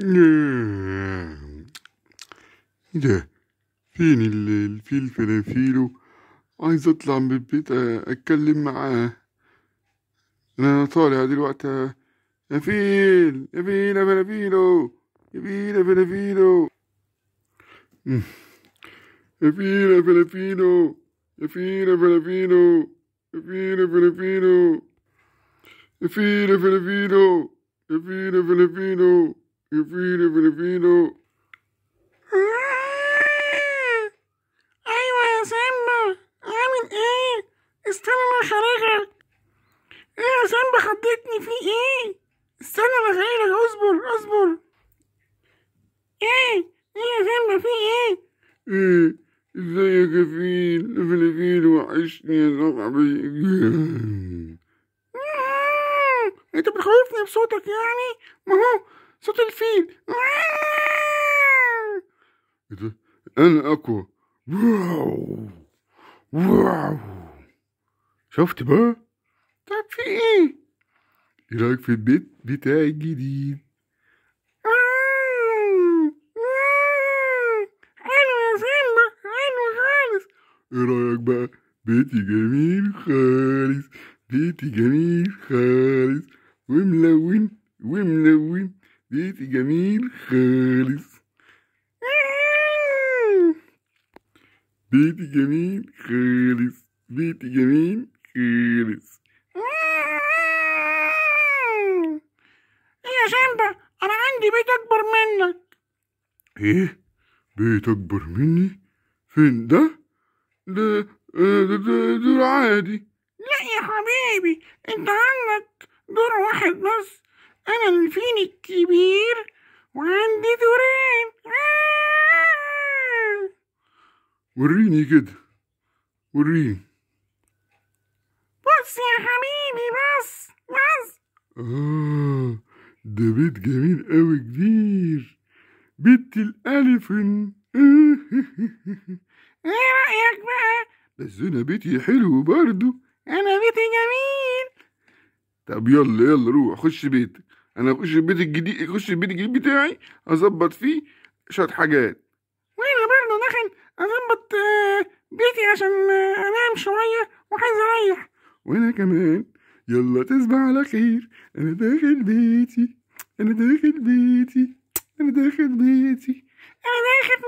ايه ده فين الفيل فلافيلو عايز اطلع من البيت اتكلم معاه انا طالع دلوقتي يا فيل يا فيل يا فلافيلو يا فيل يا فلافيلو يا فيل يا فلافيلو يا فيل يا فلافيلو يا فيل يا فلافيلو يا فيل يا فلافيلو يا فيل يا فلافيلو Filipino, Filipino. أيوة يا سامبا عامل إيه؟ استنى أنا خارجك إيه يا سامبا خضتني في إيه؟ استنى أنا خارجك اصبر اصبر إيه؟ إيه يا سامبا في إيه؟ إيه إزيك يا فيل فيلو وحشني يا صاحبي أنت بتخوفني بصوتك يعني؟ ما هو صوت الفيل انا اقوى واو واو شفت بقى طب في ايه ايه رايك في البيت بتاعي الجديد ايه رايك بقى بيتي جميل خالص بيتي جميل خالص وملون وملون بيتي جميل خالص بيتي جميل خالص بيتي جميل خالص يا سامبا انا عندي بيت اكبر منك ايه بيت اكبر مني فين ده ده آه، ده, ده, دور عادي لا يا حبيبي انت عندك دور واحد بس أنا الفيل الكبير وعندي دورين آه! وريني كده وريني بص يا حبيبي بص بص آه ده بيت جميل أوي كبير بيت الألفن إيه رأيك بقى؟ بس أنا بيتي حلو برضه أنا بيتي جميل طب يلا يلا روح خش بيتك انا اخش البيت الجديد اخش البيت الجديد بتاعي اظبط فيه شويه حاجات وانا برضه داخل اظبط آه، بيتي عشان آه، انام شويه وعايز اريح وانا كمان يلا تصبح على خير انا داخل بيتي انا داخل بيتي انا داخل بيتي انا داخل